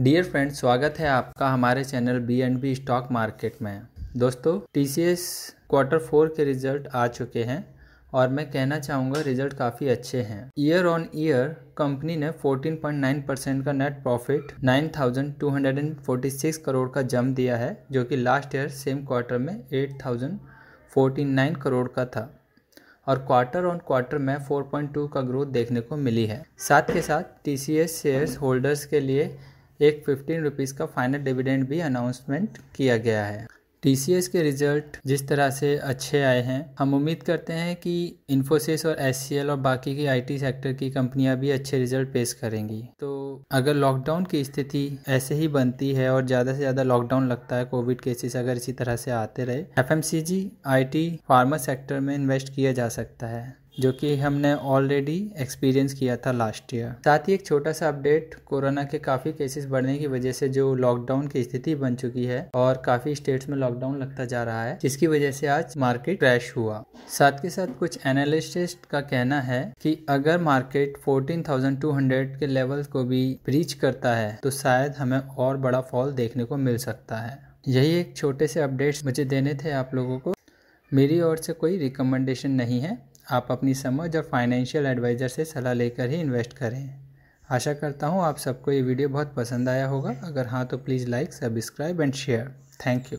dear friend स्वागत है आपका हमारे channel B and B stock market में दोस्तों T C S quarter four के रिजल्ट आ चुके हैं और मैं कहना चाहूँगा रिजल्ट काफ़ी अच्छे हैं ईयर ऑन ईयर कंपनी ने 14.9 परसेंट का नेट प्रॉफिट 9,246 करोड़ का जम दिया है जो कि लास्ट ईयर सेम क्वार्टर में 8,049 करोड़ का था और क्वार्टर ऑन क्वार्टर में 4.2 का ग्रोथ देखने को मिली है साथ के साथ T C S shares holders के लिए एक फिफ्टीन रुपीज़ का फाइनल डिविडेंड भी अनाउंसमेंट किया गया है टी के रिजल्ट जिस तरह से अच्छे आए हैं हम उम्मीद करते हैं कि इन्फोसिस और एस और बाकी की आईटी सेक्टर की कंपनियां भी अच्छे रिजल्ट पेश करेंगी तो अगर लॉकडाउन की स्थिति ऐसे ही बनती है और ज़्यादा से ज़्यादा लॉकडाउन लगता है कोविड केसेस अगर इसी तरह से आते रहे एफ एम फार्मा सेक्टर में इन्वेस्ट किया जा सकता है जो कि हमने ऑलरेडी एक्सपीरियंस किया था लास्ट ईयर साथ ही एक छोटा सा अपडेट कोरोना के काफ़ी केसेस बढ़ने की वजह से जो लॉकडाउन की स्थिति बन चुकी है और काफ़ी स्टेट्स में लॉकडाउन लगता जा रहा है जिसकी वजह से आज मार्केट क्रैश हुआ साथ के साथ कुछ एनालिस्ट का कहना है कि अगर मार्केट 14,200 के लेवल को भी ब्रीच करता है तो शायद हमें और बड़ा फॉल देखने को मिल सकता है यही एक छोटे से अपडेट्स मुझे देने थे आप लोगों को मेरी ओर से कोई रिकमेंडेशन नहीं है आप अपनी समझ और फाइनेंशियल एडवाइज़र से सलाह लेकर ही इन्वेस्ट करें आशा करता हूँ आप सबको ये वीडियो बहुत पसंद आया होगा अगर हाँ तो please like subscribe and share thank you